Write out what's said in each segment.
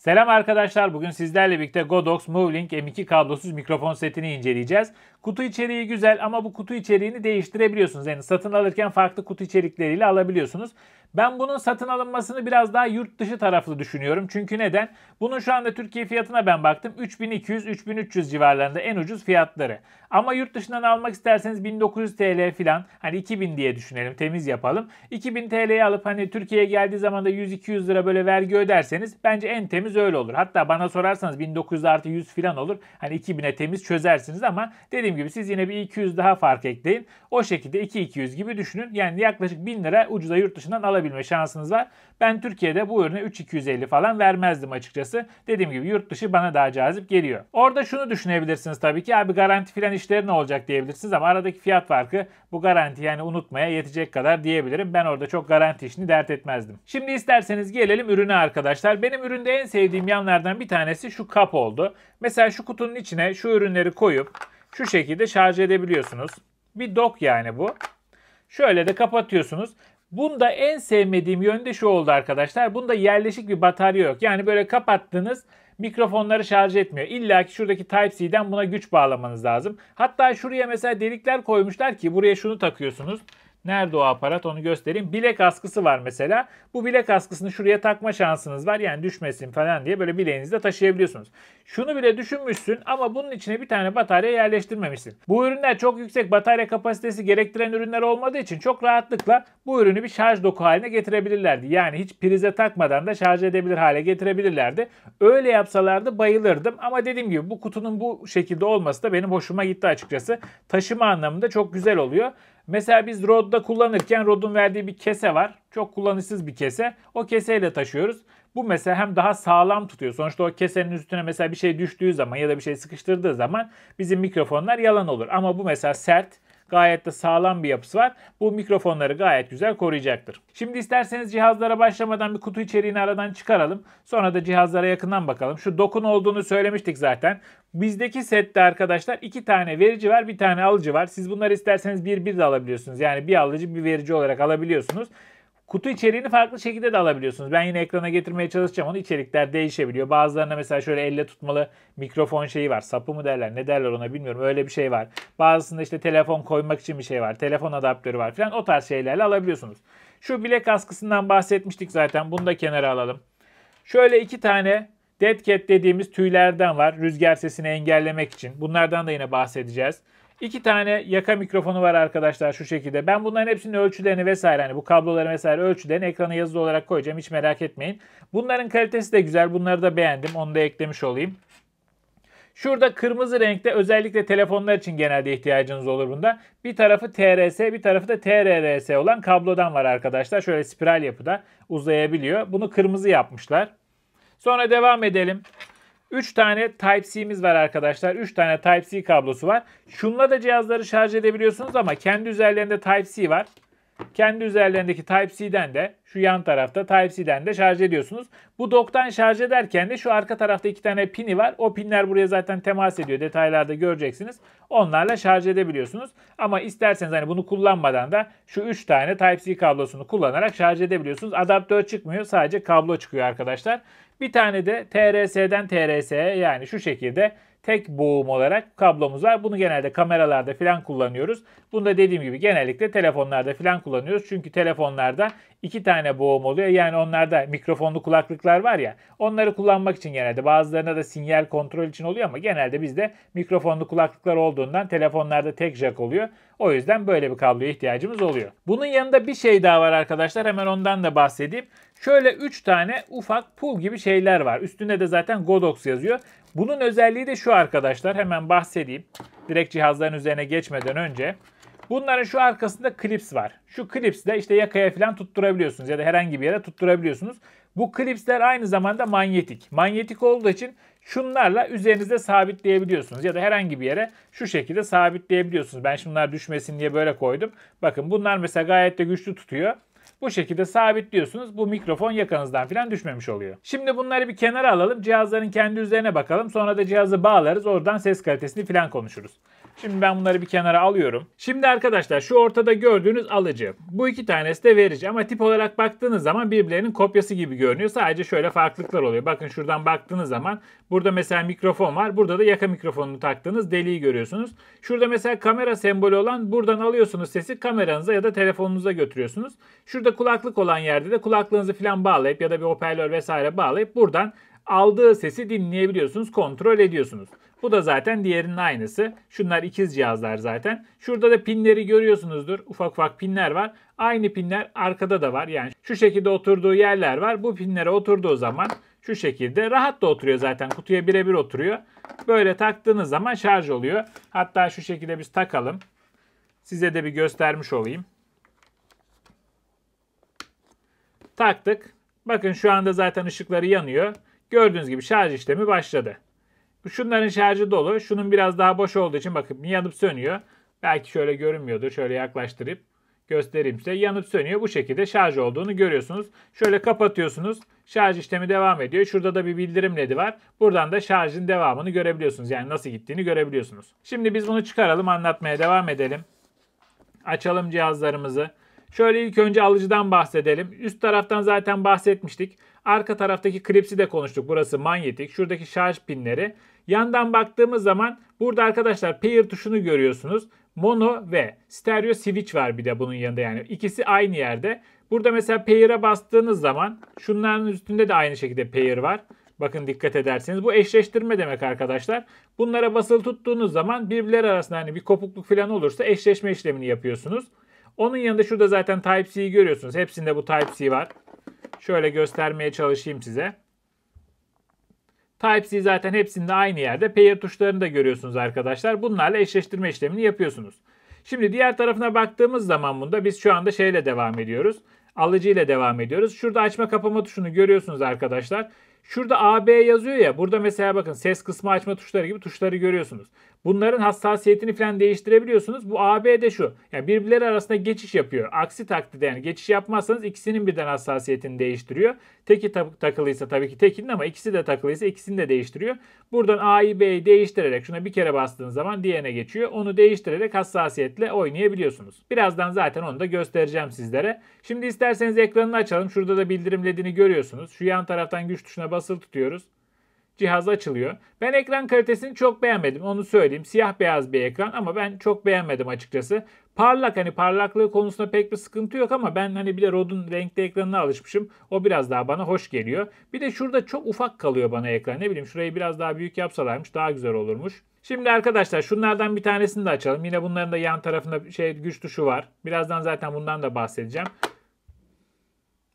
Selam arkadaşlar. Bugün sizlerle birlikte Godox MoveLink M2 kablosuz mikrofon setini inceleyeceğiz. Kutu içeriği güzel ama bu kutu içeriğini değiştirebiliyorsunuz. Yani satın alırken farklı kutu içerikleriyle alabiliyorsunuz. Ben bunun satın alınmasını biraz daha yurt dışı taraflı düşünüyorum. Çünkü neden? Bunun şu anda Türkiye fiyatına ben baktım. 3200-3300 civarlarında en ucuz fiyatları. Ama yurt dışından almak isterseniz 1900 TL falan hani 2000 diye düşünelim temiz yapalım. 2000 TL'yi alıp hani Türkiye'ye geldiği zaman da 100-200 lira böyle vergi öderseniz bence en temiz tahminimiz öyle olur. Hatta bana sorarsanız 1900 artı 100 falan olur. Hani 2000'e temiz çözersiniz ama dediğim gibi siz yine bir 200 daha fark ekleyin. O şekilde 2200 gibi düşünün. Yani yaklaşık 1000 lira ucuza yurt dışından alabilme şansınız var. Ben Türkiye'de bu ürüne 3250 falan vermezdim açıkçası. Dediğim gibi yurt dışı bana daha cazip geliyor. Orada şunu düşünebilirsiniz tabii ki abi garanti filan işleri ne olacak diyebilirsiniz ama aradaki fiyat farkı bu garanti yani unutmaya yetecek kadar diyebilirim. Ben orada çok garanti işini dert etmezdim. Şimdi isterseniz gelelim ürüne arkadaşlar. Benim üründe en sevdiğim sevdiğim yanlardan bir tanesi şu kap oldu. Mesela şu kutunun içine şu ürünleri koyup şu şekilde şarj edebiliyorsunuz. Bir dok yani bu. Şöyle de kapatıyorsunuz. Bunda en sevmediğim yönde şu oldu arkadaşlar. Bunda yerleşik bir batarya yok. Yani böyle kapattınız mikrofonları şarj etmiyor. İlla ki şuradaki Type-C'den buna güç bağlamanız lazım. Hatta şuraya mesela delikler koymuşlar ki buraya şunu takıyorsunuz. Nerede o aparat onu göstereyim. Bilek askısı var mesela. Bu bilek askısını şuraya takma şansınız var. Yani düşmesin falan diye böyle bileğinizde taşıyabiliyorsunuz. Şunu bile düşünmüşsün ama bunun içine bir tane batarya yerleştirmemişsin. Bu ürünler çok yüksek batarya kapasitesi gerektiren ürünler olmadığı için çok rahatlıkla bu ürünü bir şarj doku haline getirebilirlerdi. Yani hiç prize takmadan da şarj edebilir hale getirebilirlerdi. Öyle yapsalardı bayılırdım ama dediğim gibi bu kutunun bu şekilde olması da benim hoşuma gitti açıkçası. Taşıma anlamında çok güzel oluyor. Mesela biz rodda kullanırken rodun verdiği bir kese var. Çok kullanışsız bir kese. O keseyle taşıyoruz. Bu mesela hem daha sağlam tutuyor. Sonuçta o kesenin üstüne mesela bir şey düştüğü zaman ya da bir şey sıkıştırdığı zaman bizim mikrofonlar yalan olur. Ama bu mesela sert Gayet de sağlam bir yapısı var. Bu mikrofonları gayet güzel koruyacaktır. Şimdi isterseniz cihazlara başlamadan bir kutu içeriğini aradan çıkaralım. Sonra da cihazlara yakından bakalım. Şu dokun olduğunu söylemiştik zaten. Bizdeki sette arkadaşlar iki tane verici var bir tane alıcı var. Siz bunları isterseniz bir bir de alabiliyorsunuz. Yani bir alıcı bir verici olarak alabiliyorsunuz. Kutu içeriğini farklı şekilde de alabiliyorsunuz. Ben yine ekrana getirmeye çalışacağım. Onun içerikler değişebiliyor. Bazılarında mesela şöyle elle tutmalı mikrofon şeyi var. Sapı mı derler ne derler ona bilmiyorum. Öyle bir şey var. Bazısında işte telefon koymak için bir şey var. Telefon adaptörü var falan. O tarz şeylerle alabiliyorsunuz. Şu bilek askısından bahsetmiştik zaten. Bunu da kenara alalım. Şöyle iki tane dead cat dediğimiz tüylerden var. Rüzgar sesini engellemek için. Bunlardan da yine bahsedeceğiz. İki tane yaka mikrofonu var arkadaşlar şu şekilde. Ben bunların hepsinin ölçülerini vesaire hani bu kabloları vesaire ölçülerini ekrana yazılı olarak koyacağım. Hiç merak etmeyin. Bunların kalitesi de güzel. Bunları da beğendim. Onu da eklemiş olayım. Şurada kırmızı renkte özellikle telefonlar için genelde ihtiyacınız olur bunda. Bir tarafı TRS bir tarafı da TRRS olan kablodan var arkadaşlar. Şöyle spiral yapıda uzayabiliyor. Bunu kırmızı yapmışlar. Sonra devam edelim. 3 tane Type-C'miz var arkadaşlar. 3 tane Type-C kablosu var. Şunla da cihazları şarj edebiliyorsunuz ama kendi üzerlerinde Type-C var. Kendi üzerlerindeki Type-C'den de şu yan tarafta Type-C'den de şarj ediyorsunuz. Bu doktan şarj ederken de şu arka tarafta iki tane pini var. O pinler buraya zaten temas ediyor. Detaylarda göreceksiniz. Onlarla şarj edebiliyorsunuz. Ama isterseniz hani bunu kullanmadan da şu üç tane Type-C kablosunu kullanarak şarj edebiliyorsunuz. Adaptör çıkmıyor. Sadece kablo çıkıyor arkadaşlar. Bir tane de TRS'den TRS'ye yani şu şekilde tek boğum olarak kablomuz var. Bunu genelde kameralarda falan kullanıyoruz. Bunu da dediğim gibi genellikle telefonlarda falan kullanıyoruz. Çünkü telefonlarda iki tane boğum oluyor. Yani onlarda mikrofonlu kulaklıklar var ya onları kullanmak için genelde bazılarına da sinyal kontrol için oluyor ama genelde bizde mikrofonlu kulaklıklar olduğundan telefonlarda tek jack oluyor. O yüzden böyle bir kabloya ihtiyacımız oluyor. Bunun yanında bir şey daha var arkadaşlar. Hemen ondan da bahsedeyim. Şöyle 3 tane ufak pul gibi şeyler var. Üstünde de zaten Godox yazıyor. Bunun özelliği de şu arkadaşlar. Hemen bahsedeyim. Direkt cihazların üzerine geçmeden önce. Bunların şu arkasında klips var. Şu klipsle işte yakaya falan tutturabiliyorsunuz ya da herhangi bir yere tutturabiliyorsunuz. Bu klipsler aynı zamanda manyetik. Manyetik olduğu için şunlarla üzerinizde sabitleyebiliyorsunuz ya da herhangi bir yere şu şekilde sabitleyebiliyorsunuz. Ben şunlar düşmesin diye böyle koydum. Bakın bunlar mesela gayet de güçlü tutuyor. Bu şekilde sabitliyorsunuz. Bu mikrofon yakanızdan falan düşmemiş oluyor. Şimdi bunları bir kenara alalım. Cihazların kendi üzerine bakalım. Sonra da cihazı bağlarız. Oradan ses kalitesini falan konuşuruz. Şimdi ben bunları bir kenara alıyorum. Şimdi arkadaşlar şu ortada gördüğünüz alıcı. Bu iki tanesi de verici ama tip olarak baktığınız zaman birbirlerinin kopyası gibi görünüyor. Sadece şöyle farklılıklar oluyor. Bakın şuradan baktığınız zaman burada mesela mikrofon var. Burada da yaka mikrofonunu taktığınız deliği görüyorsunuz. Şurada mesela kamera sembolü olan buradan alıyorsunuz sesi kameranıza ya da telefonunuza götürüyorsunuz. Şurada kulaklık olan yerde de kulaklığınızı falan bağlayıp ya da bir hoparlör vesaire bağlayıp buradan aldığı sesi dinleyebiliyorsunuz, kontrol ediyorsunuz. Bu da zaten diğerinin aynısı. Şunlar ikiz cihazlar zaten. Şurada da pinleri görüyorsunuzdur. Ufak ufak pinler var. Aynı pinler arkada da var. Yani şu şekilde oturduğu yerler var. Bu pinlere oturduğu zaman şu şekilde rahat da oturuyor zaten. Kutuya birebir oturuyor. Böyle taktığınız zaman şarj oluyor. Hatta şu şekilde biz takalım. Size de bir göstermiş olayım. Taktık. Bakın şu anda zaten ışıkları yanıyor. Gördüğünüz gibi şarj işlemi başladı. Şunların şarjı dolu. Şunun biraz daha boş olduğu için bakın yanıp sönüyor. Belki şöyle görünmüyordur. Şöyle yaklaştırıp göstereyim size. Yanıp sönüyor. Bu şekilde şarj olduğunu görüyorsunuz. Şöyle kapatıyorsunuz. Şarj işlemi devam ediyor. Şurada da bir bildirim ledi var. Buradan da şarjın devamını görebiliyorsunuz. Yani nasıl gittiğini görebiliyorsunuz. Şimdi biz bunu çıkaralım. Anlatmaya devam edelim. Açalım cihazlarımızı. Şöyle ilk önce alıcıdan bahsedelim. Üst taraftan zaten bahsetmiştik. Arka taraftaki klipsi de konuştuk. Burası manyetik. Şuradaki şarj pinleri. Yandan baktığımız zaman burada arkadaşlar pair tuşunu görüyorsunuz. Mono ve stereo switch var bir de bunun yanında yani ikisi aynı yerde. Burada mesela pair'e bastığınız zaman şunların üstünde de aynı şekilde pair var. Bakın dikkat ederseniz bu eşleştirme demek arkadaşlar. Bunlara basılı tuttuğunuz zaman birbirleri arasında hani bir kopukluk falan olursa eşleşme işlemini yapıyorsunuz. Onun yanında şurada zaten Type-C'yi görüyorsunuz. Hepsinde bu Type-C var. Şöyle göstermeye çalışayım size. Type-C zaten hepsinde aynı yerde. Pair tuşlarını da görüyorsunuz arkadaşlar. Bunlarla eşleştirme işlemini yapıyorsunuz. Şimdi diğer tarafına baktığımız zaman bunda biz şu anda şeyle devam ediyoruz. Alıcı ile devam ediyoruz. Şurada açma kapama tuşunu görüyorsunuz arkadaşlar. Şurada AB yazıyor ya. Burada mesela bakın ses kısmı açma tuşları gibi tuşları görüyorsunuz. Bunların hassasiyetini falan değiştirebiliyorsunuz. Bu AB de şu. Yani birbirleri arasında geçiş yapıyor. Aksi takdirde yani geçiş yapmazsanız ikisinin birden hassasiyetini değiştiriyor. Teki takılıysa tabii ki tekinin ama ikisi de takılıysa ikisini de değiştiriyor. Buradan A'yı B'yi değiştirerek şuna bir kere bastığınız zaman diğerine geçiyor. Onu değiştirerek hassasiyetle oynayabiliyorsunuz. Birazdan zaten onu da göstereceğim sizlere. Şimdi isterseniz ekranını açalım. Şurada da bildirim ledini görüyorsunuz. Şu yan taraftan güç tuşuna basılı tutuyoruz cihaz açılıyor. Ben ekran kalitesini çok beğenmedim onu söyleyeyim. Siyah beyaz bir ekran ama ben çok beğenmedim açıkçası. Parlak hani parlaklığı konusunda pek bir sıkıntı yok ama ben hani bir de Rod'un renkli ekranına alışmışım. O biraz daha bana hoş geliyor. Bir de şurada çok ufak kalıyor bana ekran. Ne bileyim şurayı biraz daha büyük yapsalarmış daha güzel olurmuş. Şimdi arkadaşlar şunlardan bir tanesini de açalım. Yine bunların da yan tarafında şey güç tuşu var. Birazdan zaten bundan da bahsedeceğim.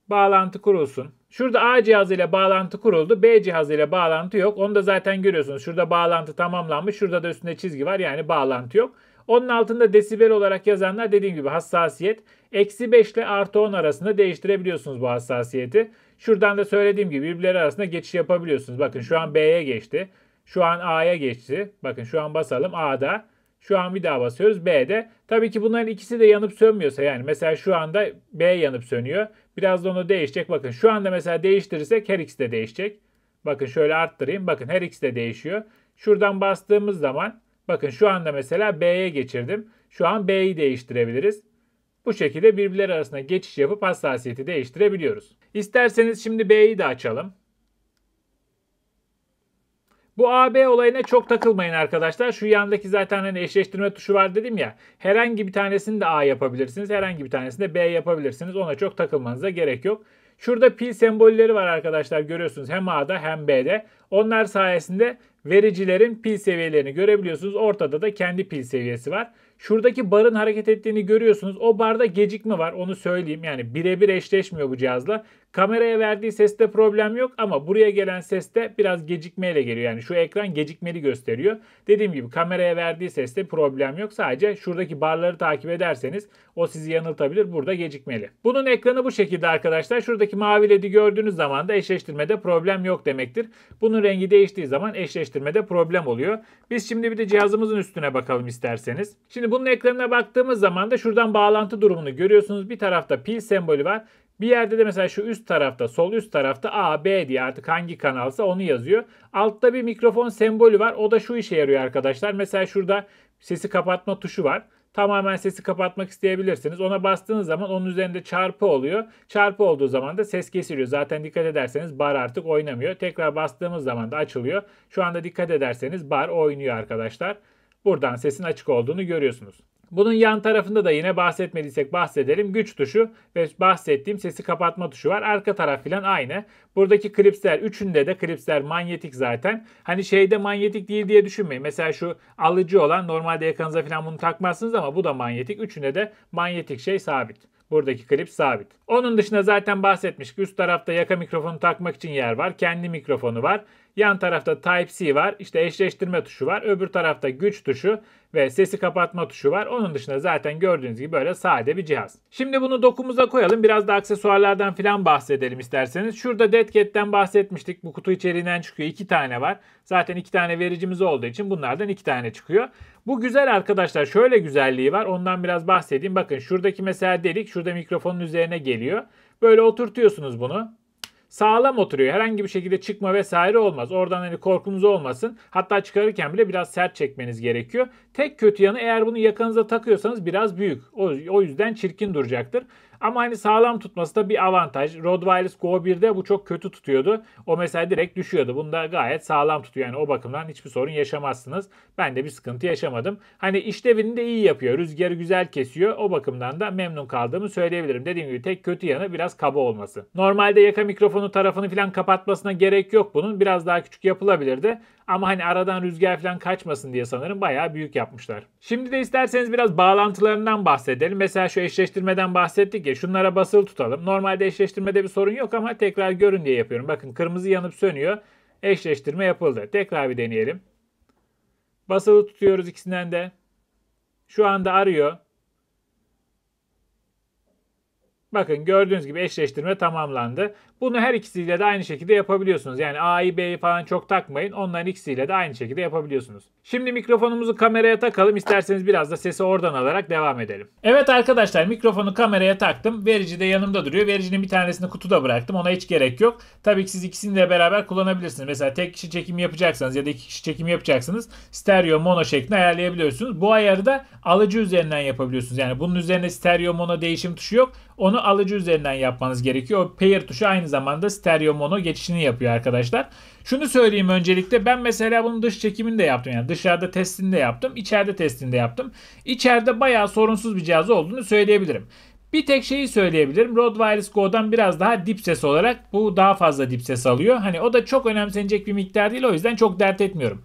Bağlantı kurulsun. Şurada A cihazı ile bağlantı kuruldu. B cihazı ile bağlantı yok. Onu da zaten görüyorsunuz. Şurada bağlantı tamamlanmış. Şurada da üstünde çizgi var. Yani bağlantı yok. Onun altında desibel olarak yazanlar dediğim gibi hassasiyet. Eksi 5 ile artı 10 arasında değiştirebiliyorsunuz bu hassasiyeti. Şuradan da söylediğim gibi birbirleri arasında geçiş yapabiliyorsunuz. Bakın şu an B'ye geçti. Şu an A'ya geçti. Bakın şu an basalım A'da. Şu an bir daha basıyoruz B'de. Tabii ki bunların ikisi de yanıp sönmüyorsa yani mesela şu anda B yanıp sönüyor. Biraz da onu değişecek. Bakın şu anda mesela değiştirirsek her ikisi de değişecek. Bakın şöyle arttırayım. Bakın her ikisi de değişiyor. Şuradan bastığımız zaman bakın şu anda mesela B'ye geçirdim. Şu an B'yi değiştirebiliriz. Bu şekilde birbirleri arasında geçiş yapıp hassasiyeti değiştirebiliyoruz. İsterseniz şimdi B'yi de açalım. Bu AB olayına çok takılmayın arkadaşlar. Şu yandaki zaten hani eşleştirme tuşu var dedim ya. Herhangi bir tanesini de A yapabilirsiniz. Herhangi bir tanesini de B yapabilirsiniz. Ona çok takılmanıza gerek yok. Şurada pil sembolleri var arkadaşlar görüyorsunuz hem A'da hem B'de. Onlar sayesinde vericilerin pil seviyelerini görebiliyorsunuz. Ortada da kendi pil seviyesi var. Şuradaki barın hareket ettiğini görüyorsunuz. O barda gecikme var onu söyleyeyim. Yani birebir eşleşmiyor bu cihazla. Kameraya verdiği seste problem yok ama buraya gelen seste biraz gecikmeyle geliyor. Yani şu ekran gecikmeli gösteriyor. Dediğim gibi kameraya verdiği seste problem yok. Sadece şuradaki barları takip ederseniz o sizi yanıltabilir. Burada gecikmeli. Bunun ekranı bu şekilde arkadaşlar. Şuradaki mavi ledi gördüğünüz zaman da eşleştirmede problem yok demektir. Bunun rengi değiştiği zaman eşleştirmede problem oluyor. Biz şimdi bir de cihazımızın üstüne bakalım isterseniz. Şimdi bunun ekranına baktığımız zaman da şuradan bağlantı durumunu görüyorsunuz. Bir tarafta pil sembolü var. Bir yerde de mesela şu üst tarafta, sol üst tarafta A, B diye artık hangi kanalsa onu yazıyor. Altta bir mikrofon sembolü var. O da şu işe yarıyor arkadaşlar. Mesela şurada sesi kapatma tuşu var. Tamamen sesi kapatmak isteyebilirsiniz. Ona bastığınız zaman onun üzerinde çarpı oluyor. Çarpı olduğu zaman da ses kesiliyor. Zaten dikkat ederseniz bar artık oynamıyor. Tekrar bastığımız zaman da açılıyor. Şu anda dikkat ederseniz bar oynuyor arkadaşlar. Buradan sesin açık olduğunu görüyorsunuz. Bunun yan tarafında da yine bahsetmediysek bahsedelim. Güç tuşu ve bahsettiğim sesi kapatma tuşu var. Arka taraf filan aynı. Buradaki klipsler üçünde de klipsler manyetik zaten. Hani şeyde manyetik değil diye düşünmeyin. Mesela şu alıcı olan normalde yakanıza filan bunu takmazsınız ama bu da manyetik. Üçünde de manyetik şey sabit. Buradaki klip sabit. Onun dışında zaten bahsetmiş ki Üst tarafta yaka mikrofonu takmak için yer var. Kendi mikrofonu var. Yan tarafta Type-C var. İşte eşleştirme tuşu var. Öbür tarafta güç tuşu ve sesi kapatma tuşu var. Onun dışında zaten gördüğünüz gibi böyle sade bir cihaz. Şimdi bunu dokumuza koyalım. Biraz da aksesuarlardan filan bahsedelim isterseniz. Şurada DeadCat'ten bahsetmiştik. Bu kutu içeriğinden çıkıyor. iki tane var. Zaten iki tane vericimiz olduğu için bunlardan iki tane çıkıyor. Bu güzel arkadaşlar. Şöyle güzelliği var. Ondan biraz bahsedeyim. Bakın şuradaki mesela delik şurada mikrofonun üzerine geliyor. Böyle oturtuyorsunuz bunu. Sağlam oturuyor. Herhangi bir şekilde çıkma vesaire olmaz. Oradan hani korkunuz olmasın. Hatta çıkarırken bile biraz sert çekmeniz gerekiyor. Tek kötü yanı eğer bunu yakanıza takıyorsanız biraz büyük. O, o yüzden çirkin duracaktır. Ama hani sağlam tutması da bir avantaj. Rottweiler's Go 1'de bu çok kötü tutuyordu. O mesela direkt düşüyordu. Bunda gayet sağlam tutuyor. Yani o bakımdan hiçbir sorun yaşamazsınız. Ben de bir sıkıntı yaşamadım. Hani işlevini de iyi yapıyor. Rüzgarı güzel kesiyor. O bakımdan da memnun kaldığımı söyleyebilirim. Dediğim gibi tek kötü yanı biraz kaba olması. Normalde yaka mikrofonu tarafını falan kapatmasına gerek yok bunun. Biraz daha küçük yapılabilirdi. Ama hani aradan rüzgar falan kaçmasın diye sanırım bayağı büyük yapmışlar. Şimdi de isterseniz biraz bağlantılarından bahsedelim. Mesela şu eşleştirmeden bahsettik ya şunlara basılı tutalım. Normalde eşleştirmede bir sorun yok ama tekrar görün diye yapıyorum. Bakın kırmızı yanıp sönüyor. Eşleştirme yapıldı. Tekrar bir deneyelim. Basılı tutuyoruz ikisinden de. Şu anda arıyor. Bakın gördüğünüz gibi eşleştirme tamamlandı. Bunu her ikisiyle de aynı şekilde yapabiliyorsunuz. Yani A'yı B'yi falan çok takmayın. Onların ikisiyle de aynı şekilde yapabiliyorsunuz. Şimdi mikrofonumuzu kameraya takalım. İsterseniz biraz da sesi oradan alarak devam edelim. Evet arkadaşlar mikrofonu kameraya taktım. Verici de yanımda duruyor. Vericinin bir tanesini kutuda bıraktım. Ona hiç gerek yok. Tabii ki siz ikisini de beraber kullanabilirsiniz. Mesela tek kişi çekimi yapacaksanız ya da iki kişi çekimi yapacaksınız, stereo mono şeklinde ayarlayabiliyorsunuz. Bu ayarı da alıcı üzerinden yapabiliyorsunuz. Yani bunun üzerine stereo mono değişim tuşu yok. Onu alıcı üzerinden yapmanız gerekiyor. O pair tuşu aynı aynı zamanda stereo mono geçişini yapıyor arkadaşlar. Şunu söyleyeyim öncelikle ben mesela bunun dış çekimini de yaptım. Yani dışarıda testini de yaptım. içeride testini de yaptım. İçeride bayağı sorunsuz bir cihaz olduğunu söyleyebilirim. Bir tek şeyi söyleyebilirim. Rode Wireless Go'dan biraz daha dip ses olarak bu daha fazla dip ses alıyor. Hani o da çok önemsenecek bir miktar değil o yüzden çok dert etmiyorum.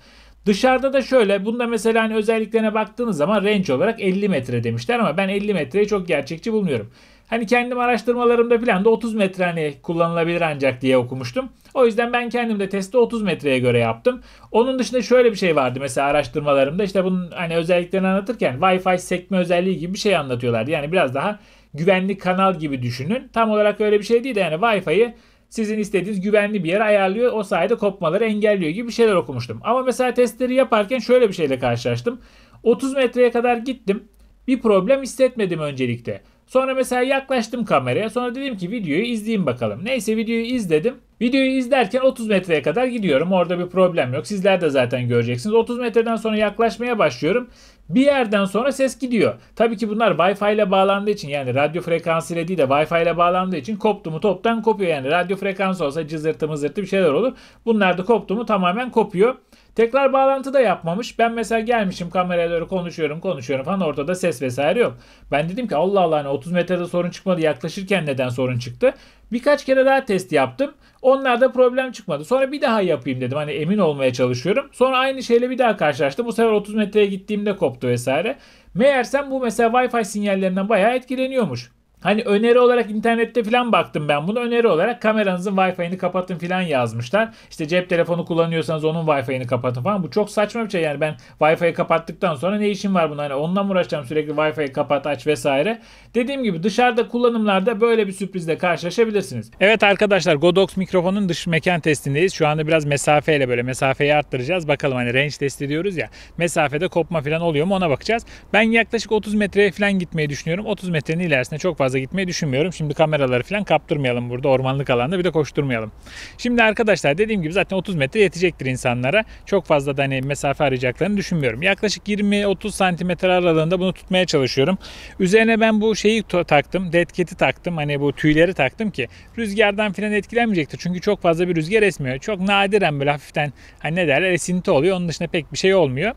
Dışarıda da şöyle bunda mesela hani özelliklerine baktığınız zaman range olarak 50 metre demişler ama ben 50 metreyi çok gerçekçi bulmuyorum. Hani kendim araştırmalarımda falan da 30 metre hani kullanılabilir ancak diye okumuştum. O yüzden ben kendim de testi 30 metreye göre yaptım. Onun dışında şöyle bir şey vardı mesela araştırmalarımda işte bunun hani özelliklerini anlatırken Wi-Fi sekme özelliği gibi bir şey anlatıyorlardı. Yani biraz daha güvenli kanal gibi düşünün. Tam olarak öyle bir şey değil de yani Wi-Fi'yi sizin istediğiniz güvenli bir yere ayarlıyor. O sayede kopmaları engelliyor gibi bir şeyler okumuştum. Ama mesela testleri yaparken şöyle bir şeyle karşılaştım. 30 metreye kadar gittim. Bir problem hissetmedim öncelikte. Sonra mesela yaklaştım kameraya. Sonra dedim ki videoyu izleyeyim bakalım. Neyse videoyu izledim. Videoyu izlerken 30 metreye kadar gidiyorum. Orada bir problem yok. Sizler de zaten göreceksiniz. 30 metreden sonra yaklaşmaya başlıyorum. Bir yerden sonra ses gidiyor. Tabii ki bunlar Wi-Fi ile bağlandığı için yani radyo frekansı ile değil de Wi-Fi ile bağlandığı için koptu mu toptan kopuyor. Yani radyo frekansı olsa cızırtı mızırtı bir şeyler olur. Bunlar da koptu mu tamamen kopuyor. Tekrar bağlantı da yapmamış. Ben mesela gelmişim kameraya doğru konuşuyorum konuşuyorum falan ortada ses vesaire yok. Ben dedim ki Allah Allah hani 30 metrede sorun çıkmadı yaklaşırken neden sorun çıktı. Birkaç kere daha test yaptım. Onlarda problem çıkmadı. Sonra bir daha yapayım dedim. Hani emin olmaya çalışıyorum. Sonra aynı şeyle bir daha karşılaştım. Bu sefer 30 metreye gittiğimde koptu yoktu vesaire. Meğersem bu mesela Wi-Fi sinyallerinden bayağı etkileniyormuş. Hani öneri olarak internette falan baktım ben bunu. Öneri olarak kameranızın Wi-Fi'ini kapatın falan yazmışlar. İşte cep telefonu kullanıyorsanız onun Wi-Fi'ini kapatın falan. Bu çok saçma bir şey yani ben Wi-Fi'yi kapattıktan sonra ne işim var buna? Hani onunla mı uğraşacağım sürekli Wi-Fi'yi kapat aç vesaire. Dediğim gibi dışarıda kullanımlarda böyle bir sürprizle karşılaşabilirsiniz. Evet arkadaşlar Godox mikrofonun dış mekan testindeyiz. Şu anda biraz mesafeyle böyle mesafeyi arttıracağız. Bakalım hani range test ediyoruz ya. Mesafede kopma falan oluyor mu ona bakacağız. Ben yaklaşık 30 metreye falan gitmeyi düşünüyorum. 30 metrenin ilerisinde çok fazla fazla gitmeyi düşünmüyorum. Şimdi kameraları falan kaptırmayalım burada ormanlık alanda bir de koşturmayalım. Şimdi arkadaşlar dediğim gibi zaten 30 metre yetecektir insanlara. Çok fazla da hani mesafe arayacaklarını düşünmüyorum. Yaklaşık 20-30 santimetre aralığında bunu tutmaya çalışıyorum. Üzerine ben bu şeyi taktım. detketi taktım. Hani bu tüyleri taktım ki rüzgardan falan etkilenmeyecektir. Çünkü çok fazla bir rüzgar esmiyor. Çok nadiren böyle hafiften hani ne derler esinti oluyor. Onun dışında pek bir şey olmuyor.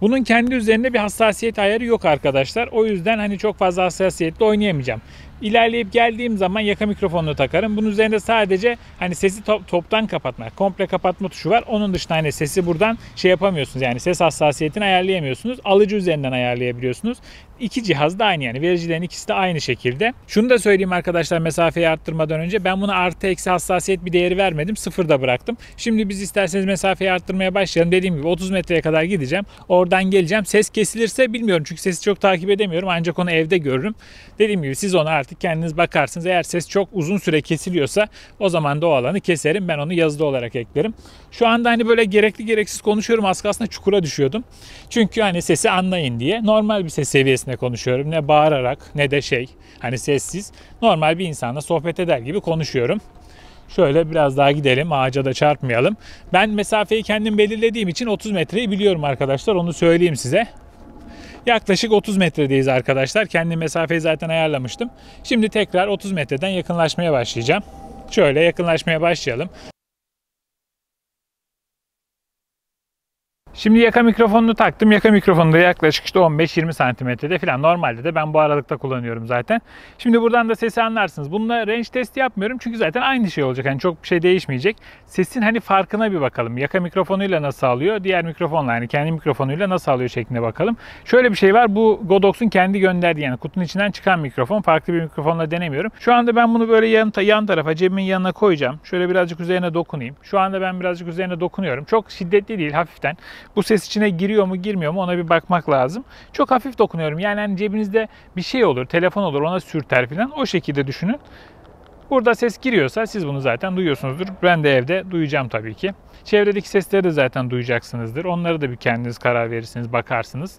Bunun kendi üzerinde bir hassasiyet ayarı yok arkadaşlar. O yüzden hani çok fazla hassasiyetle oynayamayacağım. İlerleyip geldiğim zaman yaka mikrofonunu takarım. Bunun üzerinde sadece hani sesi top, toptan kapatma, komple kapatma tuşu var. Onun dışında hani sesi buradan şey yapamıyorsunuz. Yani ses hassasiyetini ayarlayamıyorsunuz. Alıcı üzerinden ayarlayabiliyorsunuz. İki cihaz da aynı yani. Vericilerin ikisi de aynı şekilde. Şunu da söyleyeyim arkadaşlar mesafeyi arttırmadan önce. Ben buna artı eksi hassasiyet bir değeri vermedim. Sıfırda bıraktım. Şimdi biz isterseniz mesafeyi arttırmaya başlayalım. Dediğim gibi 30 metreye kadar gideceğim. Oradan geleceğim. Ses kesilirse bilmiyorum. Çünkü sesi çok takip edemiyorum. Ancak onu evde görürüm. Dediğim gibi siz onu artık artık kendiniz bakarsınız. Eğer ses çok uzun süre kesiliyorsa o zaman da o alanı keserim. Ben onu yazıda olarak eklerim. Şu anda hani böyle gerekli gereksiz konuşuyorum. Aslında çukura düşüyordum. Çünkü hani sesi anlayın diye. Normal bir ses seviyesine konuşuyorum. Ne bağırarak ne de şey hani sessiz. Normal bir insanla sohbet eder gibi konuşuyorum. Şöyle biraz daha gidelim ağaca da çarpmayalım. Ben mesafeyi kendim belirlediğim için 30 metreyi biliyorum arkadaşlar onu söyleyeyim size. Yaklaşık 30 metredeyiz arkadaşlar. Kendi mesafeyi zaten ayarlamıştım. Şimdi tekrar 30 metreden yakınlaşmaya başlayacağım. Şöyle yakınlaşmaya başlayalım. Şimdi yaka mikrofonunu taktım. Yaka mikrofonu da yaklaşık işte 15-20 santimetrede falan. Normalde de ben bu aralıkta kullanıyorum zaten. Şimdi buradan da sesi anlarsınız. Bununla range testi yapmıyorum çünkü zaten aynı şey olacak. Yani çok bir şey değişmeyecek. Sesin hani farkına bir bakalım. Yaka mikrofonuyla nasıl alıyor? Diğer mikrofonla yani kendi mikrofonuyla nasıl alıyor şeklinde bakalım. Şöyle bir şey var. Bu Godox'un kendi gönderdiği yani kutunun içinden çıkan mikrofon. Farklı bir mikrofonla denemiyorum. Şu anda ben bunu böyle yan, yan tarafa cebimin yanına koyacağım. Şöyle birazcık üzerine dokunayım. Şu anda ben birazcık üzerine dokunuyorum. Çok şiddetli değil hafiften. Bu ses içine giriyor mu girmiyor mu ona bir bakmak lazım. Çok hafif dokunuyorum. Yani hani cebinizde bir şey olur, telefon olur ona sürter falan o şekilde düşünün. Burada ses giriyorsa siz bunu zaten duyuyorsunuzdur. Ben de evde duyacağım tabii ki. Çevredeki sesleri de zaten duyacaksınızdır. Onları da bir kendiniz karar verirsiniz, bakarsınız.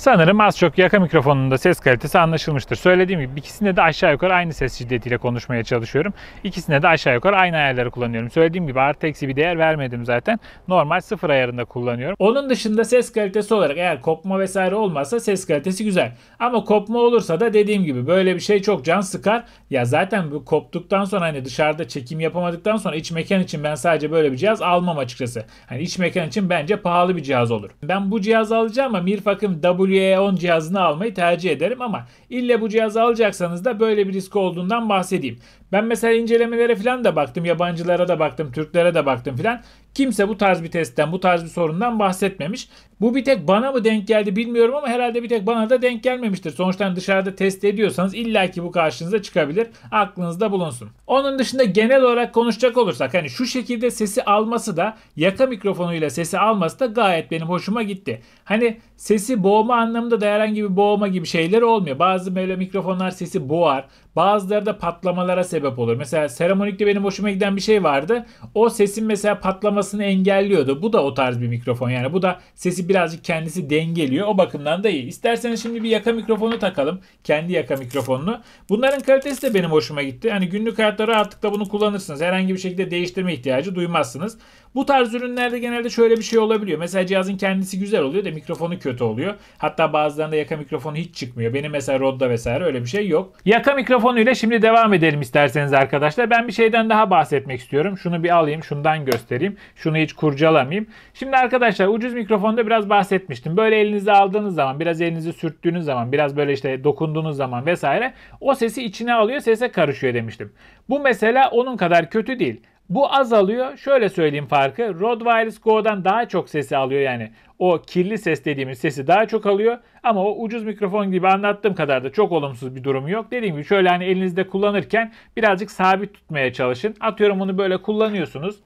Sanırım az çok yaka mikrofonunda ses kalitesi anlaşılmıştır. Söylediğim gibi ikisinde de aşağı yukarı aynı ses şiddetiyle konuşmaya çalışıyorum. İkisinde de aşağı yukarı aynı ayarları kullanıyorum. Söylediğim gibi artı eksi bir değer vermedim zaten. Normal sıfır ayarında kullanıyorum. Onun dışında ses kalitesi olarak eğer kopma vesaire olmazsa ses kalitesi güzel. Ama kopma olursa da dediğim gibi böyle bir şey çok can sıkar. Ya zaten bu koptuktan sonra hani dışarıda çekim yapamadıktan sonra iç mekan için ben sadece böyle bir cihaz almam açıkçası. Hani iç mekan için bence pahalı bir cihaz olur. Ben bu cihazı alacağım ama Mirfak'ın W WA10 e cihazını almayı tercih ederim ama ille bu cihazı alacaksanız da böyle bir risk olduğundan bahsedeyim. Ben mesela incelemelere falan da baktım, yabancılara da baktım, Türklere de baktım falan. Kimse bu tarz bir testten, bu tarz bir sorundan bahsetmemiş. Bu bir tek bana mı denk geldi bilmiyorum ama herhalde bir tek bana da denk gelmemiştir. Sonuçta hani dışarıda test ediyorsanız illaki bu karşınıza çıkabilir. Aklınızda bulunsun. Onun dışında genel olarak konuşacak olursak hani şu şekilde sesi alması da yaka mikrofonuyla sesi alması da gayet benim hoşuma gitti. Hani sesi boğma anlamında da herhangi bir boğma gibi şeyler olmuyor. Bazı böyle mikrofonlar sesi boğar. Bazıları da patlamalara sebep olur. Mesela Seramonic benim hoşuma giden bir şey vardı. O sesin mesela patlamasını engelliyordu. Bu da o tarz bir mikrofon. Yani bu da sesi birazcık kendisi dengeliyor. O bakımdan da iyi. İsterseniz şimdi bir yaka mikrofonu takalım. Kendi yaka mikrofonunu. Bunların kalitesi de benim hoşuma gitti. Hani günlük hayatta rahatlıkla bunu kullanırsınız. Herhangi bir şekilde değiştirme ihtiyacı duymazsınız. Bu tarz ürünlerde genelde şöyle bir şey olabiliyor. Mesela cihazın kendisi güzel oluyor da mikrofonu kötü oluyor. Hatta bazılarında yaka mikrofonu hiç çıkmıyor. Benim mesela Rode'da vesaire öyle bir şey yok. Yaka mikrofonuyla şimdi devam edelim isterseniz arkadaşlar. Ben bir şeyden daha bahsetmek istiyorum. Şunu bir alayım, şundan göstereyim. Şunu hiç kurcalamayayım. Şimdi arkadaşlar ucuz mikrofonda biraz bahsetmiştim. Böyle elinize aldığınız zaman, biraz elinizi sürttüğünüz zaman, biraz böyle işte dokunduğunuz zaman vesaire o sesi içine alıyor, sese karışıyor demiştim. Bu mesela onun kadar kötü değil. Bu azalıyor. Şöyle söyleyeyim farkı. Rod Rottweiler Go'dan daha çok sesi alıyor yani. O kirli ses dediğimiz sesi daha çok alıyor. Ama o ucuz mikrofon gibi anlattığım kadar da çok olumsuz bir durum yok. Dediğim gibi şöyle hani elinizde kullanırken birazcık sabit tutmaya çalışın. Atıyorum bunu böyle kullanıyorsunuz.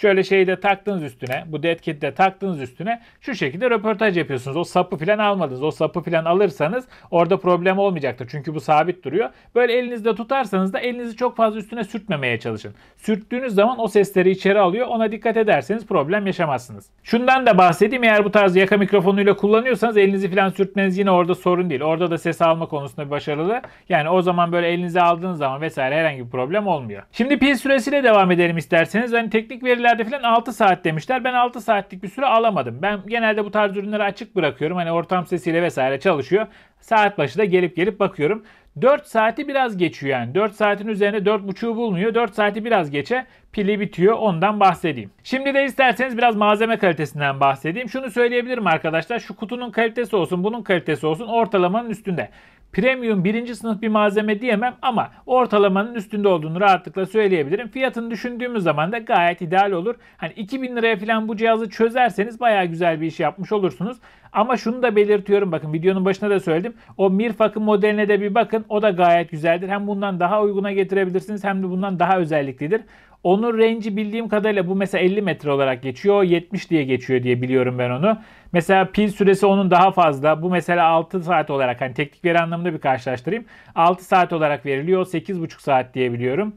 Şöyle şeyi de taktınız üstüne. Bu dead kit'i de taktınız üstüne. Şu şekilde röportaj yapıyorsunuz. O sapı falan almadınız. O sapı falan alırsanız orada problem olmayacaktır. Çünkü bu sabit duruyor. Böyle elinizde tutarsanız da elinizi çok fazla üstüne sürtmemeye çalışın. Sürttüğünüz zaman o sesleri içeri alıyor. Ona dikkat ederseniz problem yaşamazsınız. Şundan da bahsedeyim. Eğer bu tarz yaka mikrofonuyla kullanıyorsanız elinizi falan sürtmeniz yine orada sorun değil. Orada da ses alma konusunda bir başarılı. Yani o zaman böyle elinize aldığınız zaman vesaire herhangi bir problem olmuyor. Şimdi pil süresiyle devam edelim isterseniz. Hani teknik veriler Ürünlerde falan 6 saat demişler. Ben 6 saatlik bir süre alamadım. Ben genelde bu tarz ürünleri açık bırakıyorum. Hani ortam sesiyle vesaire çalışıyor. Saat başı da gelip gelip bakıyorum. 4 saati biraz geçiyor yani. 4 saatin üzerine 4.5'u bulmuyor. 4 saati biraz geçe pili bitiyor. Ondan bahsedeyim. Şimdi de isterseniz biraz malzeme kalitesinden bahsedeyim. Şunu söyleyebilirim arkadaşlar. Şu kutunun kalitesi olsun, bunun kalitesi olsun ortalamanın üstünde premium birinci sınıf bir malzeme diyemem ama ortalamanın üstünde olduğunu rahatlıkla söyleyebilirim. Fiyatını düşündüğümüz zaman da gayet ideal olur. Hani 2000 liraya falan bu cihazı çözerseniz baya güzel bir iş yapmış olursunuz. Ama şunu da belirtiyorum bakın videonun başına da söyledim. O Mirfak'ın modeline de bir bakın o da gayet güzeldir. Hem bundan daha uyguna getirebilirsiniz hem de bundan daha özelliklidir. Onun range'i bildiğim kadarıyla bu mesela 50 metre olarak geçiyor. 70 diye geçiyor diye biliyorum ben onu. Mesela pil süresi onun daha fazla. Bu mesela 6 saat olarak hani teknik veri anlamında bir karşılaştırayım. 6 saat olarak veriliyor. 8,5 saat diye biliyorum.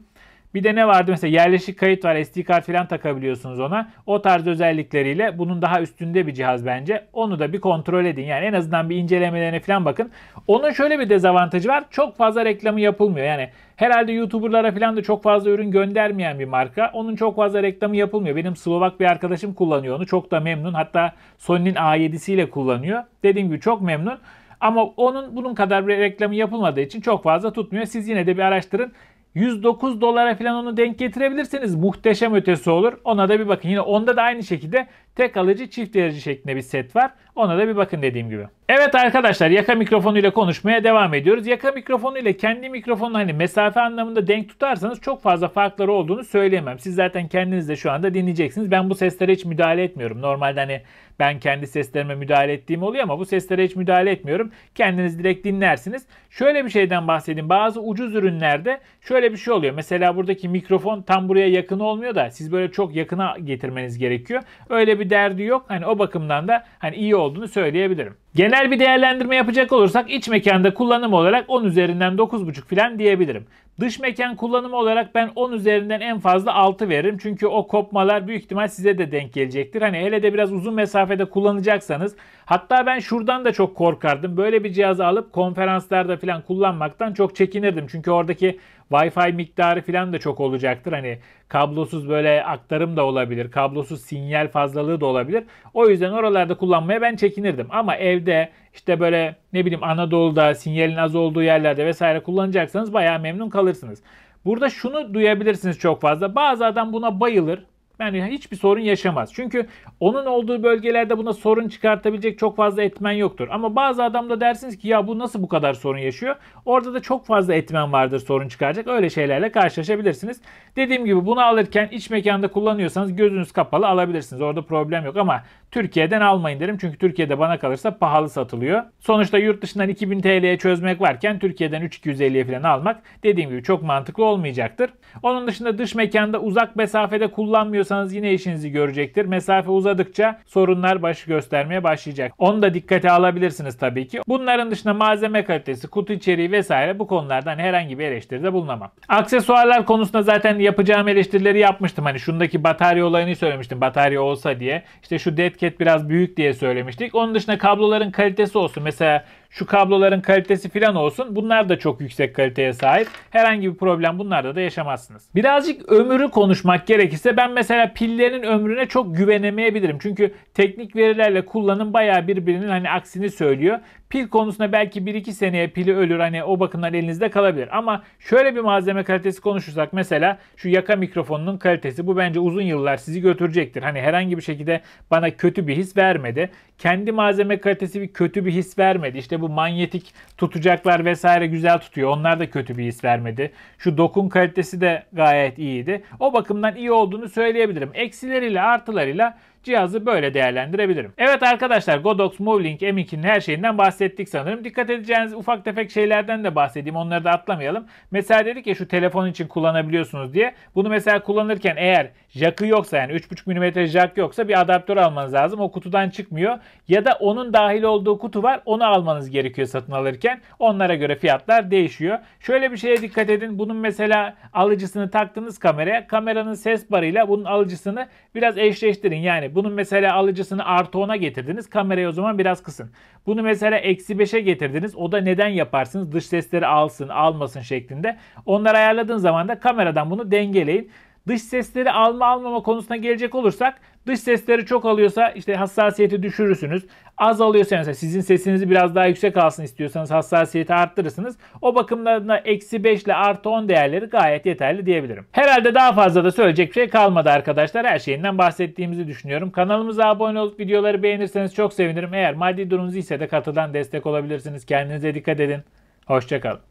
Bir de ne vardı mesela yerleşik kayıt var SD kart falan takabiliyorsunuz ona. O tarz özellikleriyle bunun daha üstünde bir cihaz bence. Onu da bir kontrol edin yani en azından bir incelemelerine falan bakın. Onun şöyle bir dezavantajı var çok fazla reklamı yapılmıyor yani. Herhalde YouTuber'lara falan da çok fazla ürün göndermeyen bir marka. Onun çok fazla reklamı yapılmıyor. Benim Slovak bir arkadaşım kullanıyor onu. Çok da memnun. Hatta Sony'nin a ile kullanıyor. Dediğim gibi çok memnun. Ama onun bunun kadar bir reklamı yapılmadığı için çok fazla tutmuyor. Siz yine de bir araştırın. 109 dolara falan onu denk getirebilirseniz muhteşem ötesi olur. Ona da bir bakın. Yine onda da aynı şekilde tek alıcı çift verici şeklinde bir set var. Ona da bir bakın dediğim gibi. Evet arkadaşlar yaka mikrofonuyla konuşmaya devam ediyoruz. Yaka mikrofonuyla kendi mikrofonu hani mesafe anlamında denk tutarsanız çok fazla farkları olduğunu söyleyemem. Siz zaten kendiniz de şu anda dinleyeceksiniz. Ben bu seslere hiç müdahale etmiyorum. Normalde hani ben kendi seslerime müdahale ettiğim oluyor ama bu seslere hiç müdahale etmiyorum. Kendiniz direkt dinlersiniz. Şöyle bir şeyden bahsedeyim. Bazı ucuz ürünlerde şöyle bir şey oluyor. Mesela buradaki mikrofon tam buraya yakın olmuyor da siz böyle çok yakına getirmeniz gerekiyor. Öyle bir derdi yok. Hani o bakımdan da hani iyi olduğunu söyleyebilirim. Genel bir değerlendirme yapacak olursak iç mekanda kullanım olarak 10 üzerinden 9.5 falan diyebilirim. Dış mekan kullanımı olarak ben 10 üzerinden en fazla 6 veririm. Çünkü o kopmalar büyük ihtimal size de denk gelecektir. Hani hele de biraz uzun mesafede kullanacaksanız. Hatta ben şuradan da çok korkardım. Böyle bir cihazı alıp konferanslarda falan kullanmaktan çok çekinirdim. Çünkü oradaki Wi-Fi miktarı falan da çok olacaktır. Hani kablosuz böyle aktarım da olabilir. Kablosuz sinyal fazlalığı da olabilir. O yüzden oralarda kullanmaya ben çekinirdim. Ama evde işte böyle ne bileyim Anadolu'da sinyalin az olduğu yerlerde vesaire kullanacaksanız bayağı memnun kalırsınız. Burada şunu duyabilirsiniz çok fazla. Bazı adam buna bayılır. Yani hiçbir sorun yaşamaz. Çünkü onun olduğu bölgelerde buna sorun çıkartabilecek çok fazla etmen yoktur. Ama bazı adamda dersiniz ki ya bu nasıl bu kadar sorun yaşıyor? Orada da çok fazla etmen vardır sorun çıkaracak. Öyle şeylerle karşılaşabilirsiniz. Dediğim gibi bunu alırken iç mekanda kullanıyorsanız gözünüz kapalı alabilirsiniz. Orada problem yok ama Türkiye'den almayın derim. Çünkü Türkiye'de bana kalırsa pahalı satılıyor. Sonuçta yurt dışından 2000 TL'ye çözmek varken Türkiye'den 3250'ye falan almak dediğim gibi çok mantıklı olmayacaktır. Onun dışında dış mekanda uzak mesafede kullanmıyorsanız yine işinizi görecektir. Mesafe uzadıkça sorunlar baş göstermeye başlayacak. Onu da dikkate alabilirsiniz tabii ki. Bunların dışında malzeme kalitesi, kutu içeriği vesaire bu konulardan hani herhangi bir eleştiride bulunamam. Aksesuarlar konusunda zaten yapacağım eleştirileri yapmıştım. Hani şundaki batarya olayını söylemiştim. Batarya olsa diye. İşte şu dead etiket biraz büyük diye söylemiştik. Onun dışında kabloların kalitesi olsun. Mesela şu kabloların kalitesi falan olsun. Bunlar da çok yüksek kaliteye sahip. Herhangi bir problem bunlarda da yaşamazsınız. Birazcık ömrü konuşmak gerekirse ben mesela pillerin ömrüne çok güvenemeyebilirim. Çünkü teknik verilerle kullanım bayağı birbirinin hani aksini söylüyor. Pil konusunda belki 1-2 seneye pili ölür hani o bakımdan elinizde kalabilir. Ama şöyle bir malzeme kalitesi konuşursak mesela şu yaka mikrofonunun kalitesi bu bence uzun yıllar sizi götürecektir. Hani herhangi bir şekilde bana kötü bir his vermedi. Kendi malzeme kalitesi bir kötü bir his vermedi. İşte bu manyetik tutacaklar vesaire güzel tutuyor. Onlar da kötü bir his vermedi. Şu dokun kalitesi de gayet iyiydi. O bakımdan iyi olduğunu söyleyebilirim. Eksileriyle artılarıyla Cihazı böyle değerlendirebilirim. Evet arkadaşlar Godox Movilink M2'nin her şeyinden bahsettik sanırım. Dikkat edeceğiniz ufak tefek şeylerden de bahsedeyim. Onları da atlamayalım. Mesela dedik ya şu telefon için kullanabiliyorsunuz diye. Bunu mesela kullanırken eğer jack'ı yoksa yani 3.5 mm jack yoksa bir adaptör almanız lazım. O kutudan çıkmıyor. Ya da onun dahil olduğu kutu var. Onu almanız gerekiyor satın alırken. Onlara göre fiyatlar değişiyor. Şöyle bir şeye dikkat edin. Bunun mesela alıcısını taktığınız kameraya kameranın ses barıyla bunun alıcısını biraz eşleştirin. Yani bunun mesela alıcısını artı 10'a getirdiniz. Kamerayı o zaman biraz kısın. Bunu mesela eksi 5'e getirdiniz. O da neden yaparsınız? Dış sesleri alsın almasın şeklinde. Onları ayarladığın zaman da kameradan bunu dengeleyin. Dış sesleri alma almama konusuna gelecek olursak dış sesleri çok alıyorsa işte hassasiyeti düşürürsünüz. Az alıyorsa mesela sizin sesinizi biraz daha yüksek alsın istiyorsanız hassasiyeti arttırırsınız. O bakımlarına eksi 5 ile artı 10 değerleri gayet yeterli diyebilirim. Herhalde daha fazla da söyleyecek bir şey kalmadı arkadaşlar. Her şeyinden bahsettiğimizi düşünüyorum. Kanalımıza abone olup videoları beğenirseniz çok sevinirim. Eğer maddi durumunuz ise de katıdan destek olabilirsiniz. Kendinize dikkat edin. Hoşçakalın.